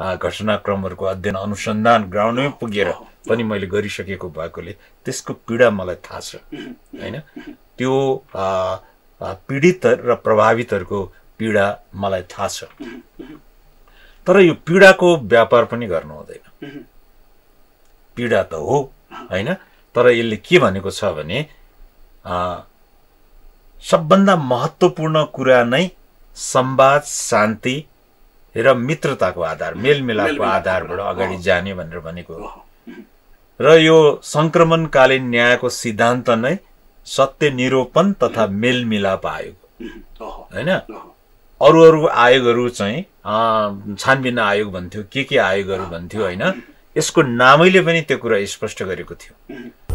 घटनाक्रमहरूको अध्ययन अनुसन्धान ग्राउन्डमै पुगेर पनि मैले गरिसकेको भएकोले त्यसको पीडा मलाई थाहा छ होइन त्यो पीडित र प्रभावितहरूको पीडा मलाई थाहा छ तर यो पीडाको व्यापार पनि गर्नु हुँदैन पीडा त हो होइन तर यसले के भनेको छ भने सबभन्दा महत्त्वपूर्ण कुरा नै संवाद शान्ति र मित्रताको आधार मेलमिलापको आधारबाट अगाडि जाने भनेर भनेको हो र यो सङ्क्रमणकालीन न्यायको सिद्धान्त नै सत्य निरूपण तथा मेलमिलाप आयोग होइन अरू अरू आयोगहरू चाहिँ छानबिन आयोग भन्थ्यो के के आयोगहरू भन्थ्यो होइन यसको नामैले पनि त्यो कुरा स्पष्ट गरेको थियो